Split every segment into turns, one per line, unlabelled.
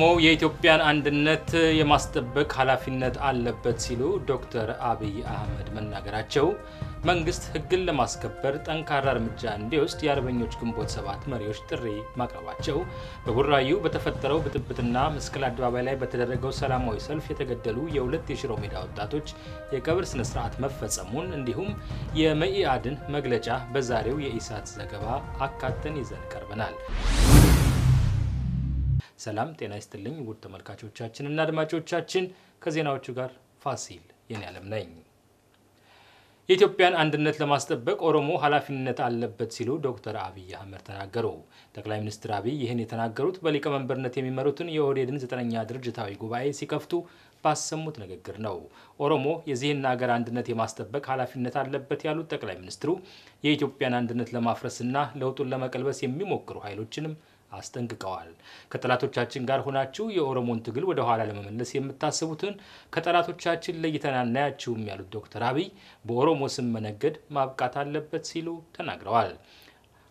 ተቃውሞው የኢትዮጵያን አንድነት የማስጠበቅ ኃላፊነት አለበት ሲሉ ዶክተር አብይ አህመድ መናገራቸው መንግስት ህግን ለማስከበር ጠንካራ እርምጃ እንዲወስድ የአርበኞች ግንቦት ሰባት መሪዎች ጥሪ ማቅረባቸው፣ በቡራዩ በተፈጠረው ብጥብጥና መስቀል አደባባይ ላይ በተደረገው ሰላማዊ ሰልፍ የተገደሉ የሁለት የሽሮ ሜዳ ወጣቶች የቀብር ስነ ስርዓት መፈጸሙን እንዲሁም የመኢአድን መግለጫ በዛሬው የኢሳት ዘገባ አካተን ይዘን ቀርበናል። ሰላም ጤና ይስጥልኝ ውድ ተመልካቾቻችን እና አድማጮቻችን፣ ከዜናዎቹ ጋር ፋሲል የኔ ዓለም ነኝ። የኢትዮጵያን አንድነት ለማስጠበቅ ኦሮሞ ኃላፊነት አለበት ሲሉ ዶክተር አብይ አህመድ ተናገሩ። ጠቅላይ ሚኒስትር አብይ ይህን የተናገሩት በሊቀመንበርነት የሚመሩትን የኦህዴድን ዘጠነኛ ድርጅታዊ ጉባኤ ሲከፍቱ ባሰሙት ንግግር ነው። ኦሮሞ የዚህን ሀገር አንድነት የማስጠበቅ ኃላፊነት አለበት ያሉት ጠቅላይ ሚኒስትሩ የኢትዮጵያን አንድነት ለማፍረስና ለውጡን ለመቀልበስ የሚሞክሩ ኃይሎችንም አስጠንቅቀዋል። ከጠላቶቻችን ጋር ሆናችሁ የኦሮሞን ትግል ወደ ኋላ ለመመለስ የምታስቡትን ከጠላቶቻችን ለይተን አናያችሁም ያሉት ዶክተር አብይ በኦሮሞ ስም መነገድ ማብቃት አለበት ሲሉ ተናግረዋል።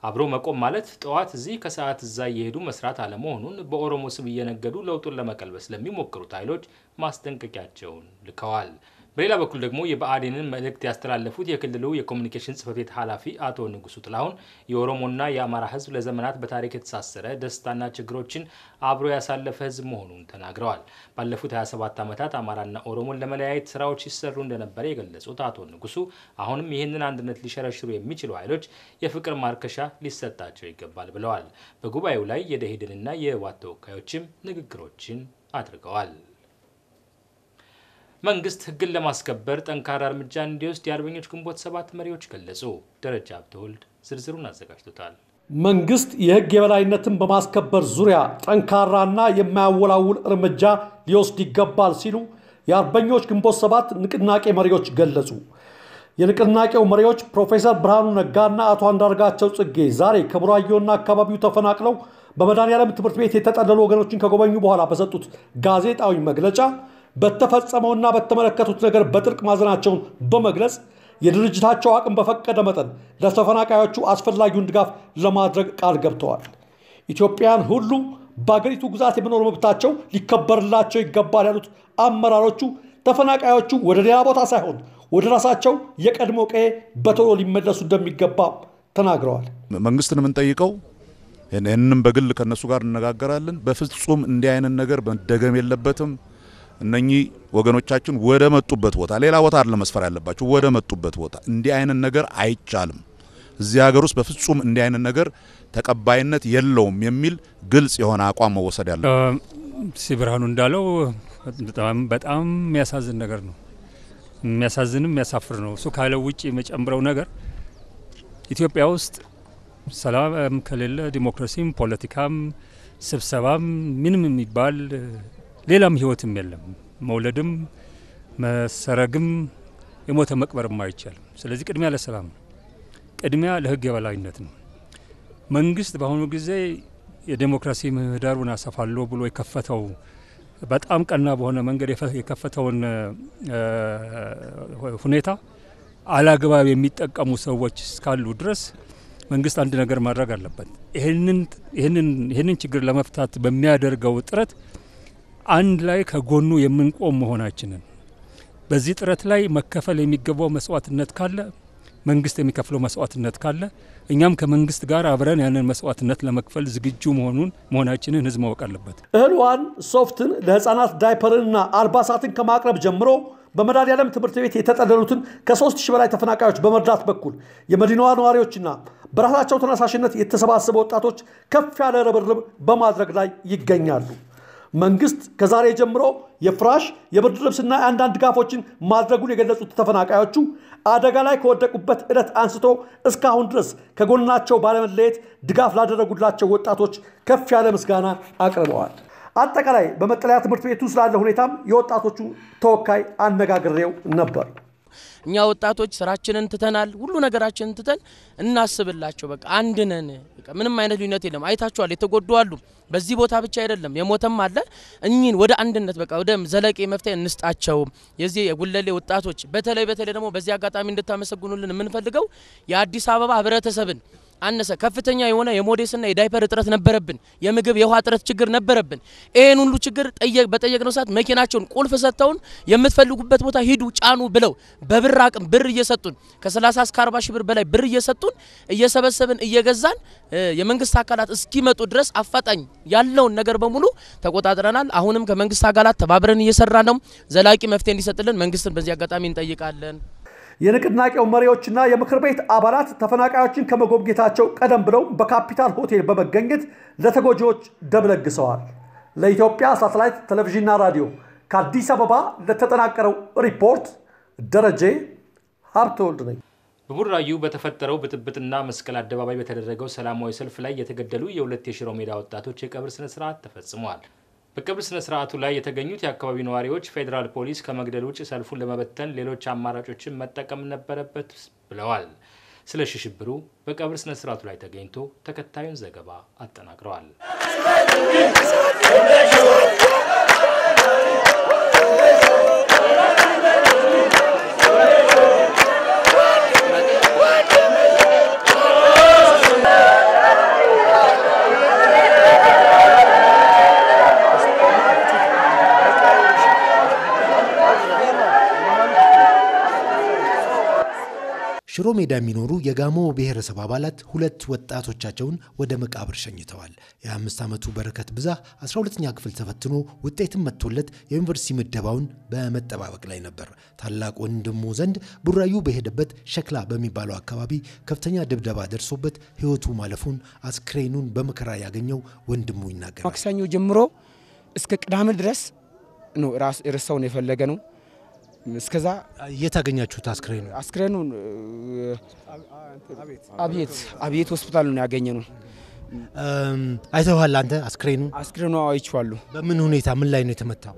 አብሮ መቆም ማለት ጠዋት እዚህ ከሰዓት እዛ እየሄዱ መስራት አለመሆኑን በኦሮሞ ስም እየነገዱ ለውጡን ለመቀልበስ ለሚሞክሩት ኃይሎች ማስጠንቀቂያቸውን ልከዋል። በሌላ በኩል ደግሞ የብአዴንን መልእክት ያስተላለፉት የክልሉ የኮሚኒኬሽን ጽህፈት ቤት ኃላፊ አቶ ንጉሱ ጥላሁን የኦሮሞና የአማራ ሕዝብ ለዘመናት በታሪክ የተሳሰረ ደስታና ችግሮችን አብሮ ያሳለፈ ሕዝብ መሆኑን ተናግረዋል። ባለፉት 27 ዓመታት አማራና ኦሮሞን ለመለያየት ስራዎች ሲሰሩ እንደነበረ የገለጹት አቶ ንጉሱ አሁንም ይህንን አንድነት ሊሸረሽሩ የሚችሉ ኃይሎች የፍቅር ማርከሻ ሊሰጣቸው ይገባል ብለዋል። በጉባኤው ላይ የደሄድንና የህወሓት ተወካዮችም ንግግሮችን አድርገዋል። መንግስት ህግን ለማስከበር ጠንካራ እርምጃ እንዲወስድ የአርበኞች ግንቦት ሰባት መሪዎች ገለጹ። ደረጃ ሀብተወልድ ዝርዝሩን አዘጋጅቶታል።
መንግስት የህግ የበላይነትን በማስከበር ዙሪያ ጠንካራና የማያወላውል እርምጃ ሊወስድ ይገባል ሲሉ የአርበኞች ግንቦት ሰባት ንቅናቄ መሪዎች ገለጹ። የንቅናቄው መሪዎች ፕሮፌሰር ብርሃኑ ነጋና አቶ አንዳርጋቸው ጽጌ ዛሬ ከቡራዮና አካባቢው ተፈናቅለው በመድኃኔዓለም ትምህርት ቤት የተጠለሉ ወገኖችን ከጎበኙ በኋላ በሰጡት ጋዜጣዊ መግለጫ በተፈጸመውና በተመለከቱት ነገር በጥልቅ ማዘናቸውን በመግለጽ የድርጅታቸው አቅም በፈቀደ መጠን ለተፈናቃዮቹ አስፈላጊውን ድጋፍ ለማድረግ ቃል ገብተዋል። ኢትዮጵያን ሁሉ በአገሪቱ ግዛት የመኖር መብታቸው ሊከበርላቸው ይገባል ያሉት አመራሮቹ ተፈናቃዮቹ ወደ ሌላ ቦታ ሳይሆን ወደ ራሳቸው የቀድሞ ቀዬ በቶሎ ሊመለሱ እንደሚገባ ተናግረዋል።
መንግስትን የምንጠይቀው ይህንም በግል ከነሱ ጋር እነጋገራለን። በፍጹም እንዲህ አይነት ነገር መደገም የለበትም። እነኚህ ወገኖቻችን ወደ መጡበት ቦታ ሌላ ቦታ አይደለም መስፈር ያለባቸው፣ ወደ መጡበት ቦታ። እንዲህ አይነት ነገር አይቻልም። እዚህ ሀገር ውስጥ በፍጹም እንዲህ አይነት ነገር ተቀባይነት የለውም የሚል ግልጽ የሆነ አቋም መወሰድ ያለ ሲብርሃኑ እንዳለው በጣም በጣም የሚያሳዝን ነገር ነው። የሚያሳዝንም የሚያሳፍር ነው። እሱ ካለው ውጭ የሚጨምረው ነገር ኢትዮጵያ ውስጥ ሰላም ከሌለ ዲሞክራሲም፣ ፖለቲካም፣ ስብሰባም ምንም የሚባል ሌላም ህይወትም የለም። መውለድም መሰረግም የሞተ መቅበርም አይቻልም። ስለዚህ ቅድሚያ ለሰላም ነው። ቅድሚያ ለህግ የበላይነት ነው። መንግስት በአሁኑ ጊዜ የዴሞክራሲ ምህዳሩን አሰፋለሁ ብሎ የከፈተው በጣም ቀና በሆነ መንገድ የከፈተውን ሁኔታ አላግባብ የሚጠቀሙ ሰዎች እስካሉ ድረስ መንግስት አንድ ነገር ማድረግ አለበት። ይህንን ችግር ለመፍታት በሚያደርገው ጥረት አንድ ላይ ከጎኑ የምንቆም መሆናችንን በዚህ ጥረት ላይ መከፈል የሚገባው መስዋዕትነት ካለ መንግስት የሚከፍለው መስዋዕትነት ካለ እኛም ከመንግስት ጋር አብረን ያንን መስዋዕትነት ለመክፈል ዝግጁ መሆኑን መሆናችንን ህዝብ ማወቅ አለበት።
እህል ሶፍትን፣ ለህፃናት ዳይፐርንና አልባሳትን ከማቅረብ ጀምሮ ያለም ትምህርት ቤት የተጠለሉትን ከ3000 በላይ ተፈናቃዮች በመርዳት በኩል የመዲናዋ ነዋሪዎችና በራሳቸው ተነሳሽነት የተሰባሰቡ ወጣቶች ከፍ ያለ ርብርብ በማድረግ ላይ ይገኛሉ። መንግስት ከዛሬ ጀምሮ የፍራሽ የብርድ ልብስና የአንዳንድ ድጋፎችን ማድረጉን የገለጹት ተፈናቃዮቹ አደጋ ላይ ከወደቁበት ዕለት አንስቶ እስካሁን ድረስ ከጎናቸው ባለመለየት ድጋፍ ላደረጉላቸው ወጣቶች ከፍ ያለ ምስጋና አቅርበዋል። አጠቃላይ በመጠለያ ትምህርት ቤቱ ስላለ ሁኔታም የወጣቶቹ ተወካይ አነጋግሬው ነበር።
እኛ ወጣቶች ስራችንን ትተናል፣ ሁሉ ነገራችንን ትተን እናስብላቸው። በቃ አንድ ነን። ምንም አይነት ልዩነት የለም። አይታችኋል፣ የተጎዱ አሉ። በዚህ ቦታ ብቻ አይደለም የሞተም አለ። እኚህን ወደ አንድነት በቃ ወደ ዘለቄ መፍትሄ እንስጣቸው። የዚህ የጉለሌ ወጣቶች በተለይ በተለይ ደግሞ በዚህ አጋጣሚ እንድታመሰግኑልን የምንፈልገው የአዲስ አበባ ህብረተሰብን አነሰ ከፍተኛ የሆነ የሞዴስና የዳይፐር እጥረት ነበረብን። የምግብ የውሃ እጥረት ችግር ነበረብን። ይህን ሁሉ ችግር በጠየቅነው ሰዓት መኪናቸውን ቁልፍ ሰጥተውን የምትፈልጉበት ቦታ ሂዱ ጫኑ ብለው በብር አቅም ብር እየሰጡን ከ30 እስከ 40 ሺህ ብር በላይ ብር እየሰጡን እየሰበሰብን እየገዛን የመንግስት አካላት እስኪመጡ ድረስ አፋጣኝ ያለውን ነገር በሙሉ ተቆጣጥረናል። አሁንም ከመንግስት አካላት ተባብረን እየሰራ ነው። ዘላቂ መፍትሄ እንዲሰጥልን መንግስትን በዚህ አጋጣሚ እንጠይቃለን።
የንቅናቄው መሪዎችና የምክር ቤት አባላት ተፈናቃዮችን ከመጎብኘታቸው ቀደም ብለው በካፒታል ሆቴል በመገኘት ለተጎጂዎች ደም ለግሰዋል። ለኢትዮጵያ ሳተላይት ቴሌቪዥንና ራዲዮ ከአዲስ አበባ ለተጠናቀረው ሪፖርት ደረጀ ሀብተወልድ ነኝ።
በቡራዩ በተፈጠረው ብጥብጥና መስቀል አደባባይ በተደረገው ሰላማዊ ሰልፍ ላይ የተገደሉ የሁለት የሽሮ ሜዳ ወጣቶች የቀብር ስነስርዓት ተፈጽመዋል። በቅብር ስነ ስርዓቱ ላይ የተገኙት የአካባቢው ነዋሪዎች ፌዴራል ፖሊስ ከመግደል ውጭ ሰልፉን ለመበተን ሌሎች አማራጮችን መጠቀም ነበረበት ብለዋል። ስለ ሽሽብሩ በቀብር ስነ ስርዓቱ ላይ ተገኝቶ ተከታዩን ዘገባ አጠናቅረዋል።
ሜዳ የሚኖሩ የጋሞ ብሔረሰብ አባላት ሁለት ወጣቶቻቸውን ወደ መቃብር ሸኝተዋል። የአምስት ዓመቱ በረከት ብዛ 12ኛ ክፍል ተፈትኖ ውጤትም መጥቶለት የዩኒቨርሲቲ ምደባውን በመጠባበቅ ላይ ነበር። ታላቅ ወንድሙ ዘንድ ቡራዩ በሄደበት ሸክላ በሚባለው አካባቢ ከፍተኛ ድብደባ ደርሶበት ሕይወቱ ማለፉን አስክሬኑን በመከራ ያገኘው ወንድሙ ይናገራል። ማክሰኞ ጀምሮ እስከ ቅዳሜ ድረስ ነው ራስ ርሳውን የፈለገ ነው እስከዛ የት አገኛችሁት? አስክሬኑ አስክሬኑን አብየት አብየት ሆስፒታል ነው ያገኘ ነው። አይተዋል አንተ አስክሬኑ? አስክሬኑ አይቼዋለሁ። በምን ሁኔታ ምን ላይ ነው የተመታው?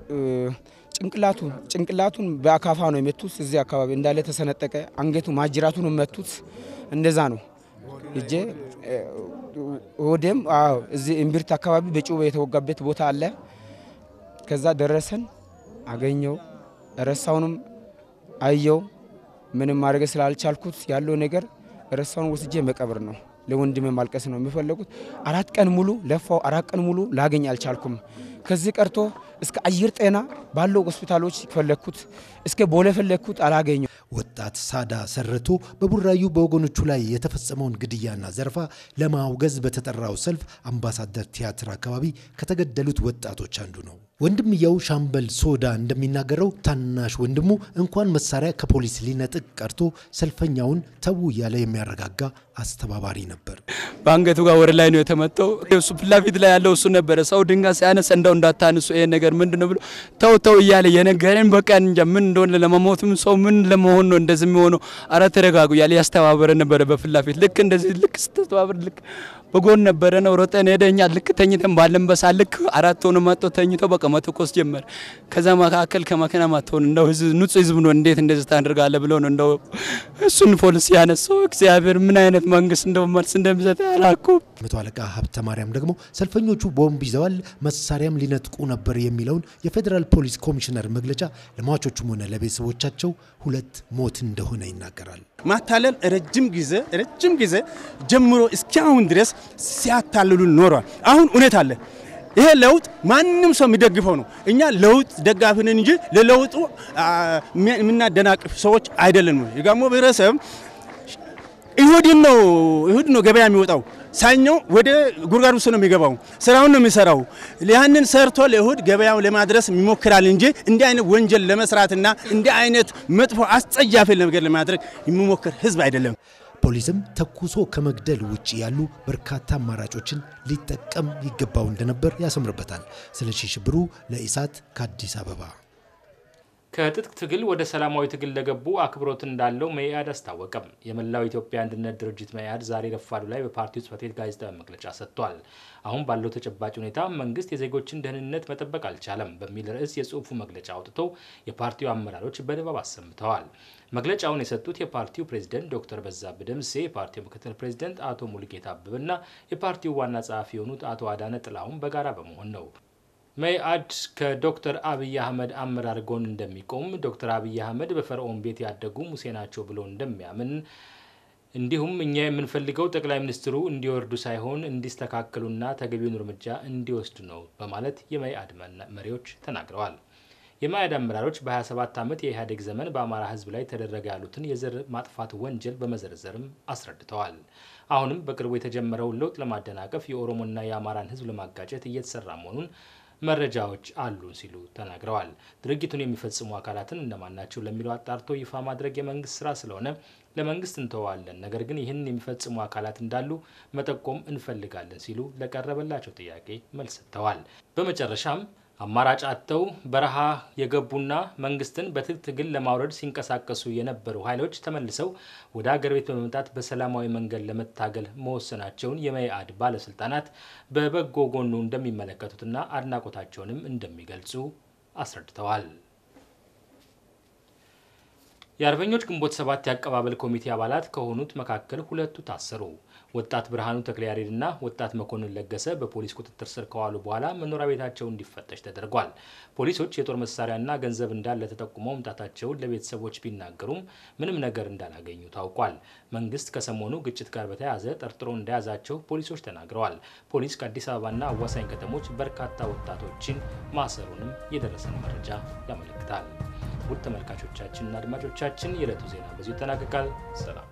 ጭንቅላቱ ጭንቅላቱን በአካፋ ነው የመቱት። እዚህ አካባቢ እንዳለ ተሰነጠቀ። አንገቱ ማጅራቱን መቱት። እንደዛ ነው እጄ ወደም እዚህ እምብርት አካባቢ በጩቤ የተወጋበት ቦታ አለ። ከዛ ደረሰን አገኘው ረሳውንም አየው ምንም ማድረግ ስላልቻልኩት ያለው ነገር ረሳውን ወስጄ መቀብር ነው። ለወንድሜ ማልቀስ ነው የሚፈለጉት። አራት ቀን ሙሉ ለፋው። አራት ቀን ሙሉ ላገኝ አልቻልኩም። ከዚህ ቀርቶ እስከ አየር ጤና ባለው ሆስፒታሎች ፈለግኩት እስከ ቦሌ ፈለግኩት አላገኘ። ወጣት ሳዳ ሰረቱ በቡራዩ በወገኖቹ ላይ የተፈጸመውን ግድያና ዘርፋ ለማውገዝ በተጠራው ሰልፍ አምባሳደር ቲያትር አካባቢ ከተገደሉት ወጣቶች አንዱ ነው። ወንድምየው ሻምበል ሶዳ እንደሚናገረው ታናሽ ወንድሙ እንኳን መሳሪያ ከፖሊስ ሊነጥቅ ቀርቶ ሰልፈኛውን ተዉ እያለ የሚያረጋጋ አስተባባሪ ነበር።
በአንገቱ ጋር ወደ ላይ ነው የተመተው። ፊት ላይ ያለው እሱ ነበረ። ሰው ድንጋይ ሲያነሳ እንደ እንደው እንዳታንሱ ይሄ ነገር ምንድነው ብሎ ተው ተው እያለ የነገረን በቃ እንጃ ምን እንደሆነ ለመሞትም ሰው ምን ለመሆን ነው እንደዚህ የሚሆነው፣ አረ ተረጋጉ እያለ ያስተባበረ ነበረ በፍላፊት ልክ እንደዚህ ልክ ስተባበር ልክ በጎን ነበረ ነው ሮጠን ሄደኛ ልክ ተኝተን ባለንበሳ ልክ አራት ሆኖ መጥቶ ተኝቶ በቃ መተኮስ ጀመር። ከዛ መካከል ከመኪና ማትሆን እንደው ንጹህ ህዝብ ነው እንዴት እንደዚህ ታደርጋለህ ብሎ ነው እንደው እሱን ፖሊስ ያነሳው። እግዚአብሔር ምን አይነት መንግስት እንደው መልስ
እንደሚሰጥ አላውቅም። መቶ አለቃ ሀብተ ማርያም ደግሞ ሰልፈኞቹ ቦምብ ይዘዋል፣ መሳሪያም ሊነጥቁ ነበር የሚለውን የፌዴራል ፖሊስ ኮሚሽነር መግለጫ ለሟቾቹም ሆነ ለቤተሰቦቻቸው ሁለት ሞት እንደሆነ ይናገራል። ማታለል ረጅም ጊዜ ረጅም ጊዜ ጀምሮ እስኪ አሁን ድረስ ሲያታልሉን ኖሯል። አሁን እውነት አለ። ይሄ ለውጥ ማንም ሰው የሚደግፈው ነው። እኛ ለውጥ ደጋፊንን እንጂ ለለውጡ የምናደናቅፍ ሰዎች አይደለንም። የጋሞ ብሔረሰብ ይሁድን ነው ይሁድ ነው ገበያ የሚወጣው ሳኞ ወደ ጉርጋር ውስጥ ነው የሚገባው። ስራውን ነው የሚሰራው። ያንን ሰርቶ ለእሁድ ገበያው ለማድረስ ይሞክራል እንጂ እንዲህ አይነት ወንጀል ለመስራትና እንዲህ አይነት መጥፎ አስጸያፊ ነገር ለማድረግ የሚሞክር ህዝብ አይደለም። ፖሊስም ተኩሶ ከመግደል ውጭ ያሉ በርካታ አማራጮችን ሊጠቀም ይገባው እንደነበር ያሰምርበታል። ስለሺ ሽብሩ ለኢሳት ከአዲስ አበባ
ከትጥቅ ትግል ወደ ሰላማዊ ትግል ለገቡ አክብሮት እንዳለው መኢአድ አስታወቀም። የመላው ኢትዮጵያ አንድነት ድርጅት መኢአድ ዛሬ ረፋዱ ላይ በፓርቲው ጽሕፈት ቤት ጋዜጣዊ መግለጫ ሰጥቷል። አሁን ባለው ተጨባጭ ሁኔታ መንግስት የዜጎችን ደህንነት መጠበቅ አልቻለም በሚል ርዕስ የጽሑፉ መግለጫ አውጥቶ የፓርቲው አመራሮች በንባብ አሰምተዋል። መግለጫውን የሰጡት የፓርቲው ፕሬዝደንት ዶክተር በዛብህ ደምሴ፣ የፓርቲው ምክትል ፕሬዝደንት አቶ ሙሉጌታ አበበና የፓርቲው ዋና ጸሐፊ የሆኑት አቶ አዳነ ጥላሁን በጋራ በመሆን ነው። መኢአድ ከዶክተር አብይ አህመድ አመራር ጎን እንደሚቆም ዶክተር አብይ አህመድ በፈርዖን ቤት ያደጉ ሙሴ ናቸው ብሎ እንደሚያምን እንዲሁም እኛ የምንፈልገው ጠቅላይ ሚኒስትሩ እንዲወርዱ ሳይሆን እንዲስተካከሉና ተገቢውን እርምጃ እንዲወስዱ ነው በማለት የመኢአድ መሪዎች ተናግረዋል። የመኢአድ አመራሮች በ27 ዓመት የኢህአዴግ ዘመን በአማራ ሕዝብ ላይ ተደረገ ያሉትን የዘር ማጥፋት ወንጀል በመዘርዘርም አስረድተዋል። አሁንም በቅርቡ የተጀመረውን ለውጥ ለማደናቀፍ የኦሮሞና የአማራን ሕዝብ ለማጋጨት እየተሰራ መሆኑን መረጃዎች አሉን ሲሉ ተናግረዋል። ድርጊቱን የሚፈጽሙ አካላትን እነማን ናቸው ለሚለው አጣርቶ ይፋ ማድረግ የመንግስት ስራ ስለሆነ ለመንግስት እንተዋለን፣ ነገር ግን ይህን የሚፈጽሙ አካላት እንዳሉ መጠቆም እንፈልጋለን ሲሉ ለቀረበላቸው ጥያቄ መልስ ሰጥተዋል። በመጨረሻም አማራጭ አጥተው በረሃ የገቡና መንግስትን ትግል ለማውረድ ሲንቀሳቀሱ የነበሩ ኃይሎች ተመልሰው ወደ አገር ቤት በመምጣት በሰላማዊ መንገድ ለመታገል መወሰናቸውን የመኢአድ ባለስልጣናት በበጎ ጎኑ እንደሚመለከቱትና አድናቆታቸውንም እንደሚገልጹ አስረድተዋል። የአርበኞች ግንቦት ሰባት የአቀባበል ኮሚቴ አባላት ከሆኑት መካከል ሁለቱ ታሰሩ። ወጣት ብርሃኑ ተክለያሬድና ወጣት መኮንን ለገሰ በፖሊስ ቁጥጥር ስር ከዋሉ በኋላ መኖሪያ ቤታቸው እንዲፈተሽ ተደርጓል። ፖሊሶች የጦር መሳሪያና ገንዘብ እንዳለ ተጠቁመው መምጣታቸውን ለቤተሰቦች ቢናገሩም ምንም ነገር እንዳላገኙ ታውቋል። መንግስት ከሰሞኑ ግጭት ጋር በተያያዘ ጠርጥሮ እንደያዛቸው ፖሊሶች ተናግረዋል። ፖሊስ ከአዲስ አበባና አዋሳኝ ከተሞች በርካታ ወጣቶችን ማሰሩንም የደረሰን መረጃ ያመለክታል። ውድ ተመልካቾቻችንና አድማጮቻችን የዕለቱ ዜና በዚሁ ይጠናቀቃል። ሰላም።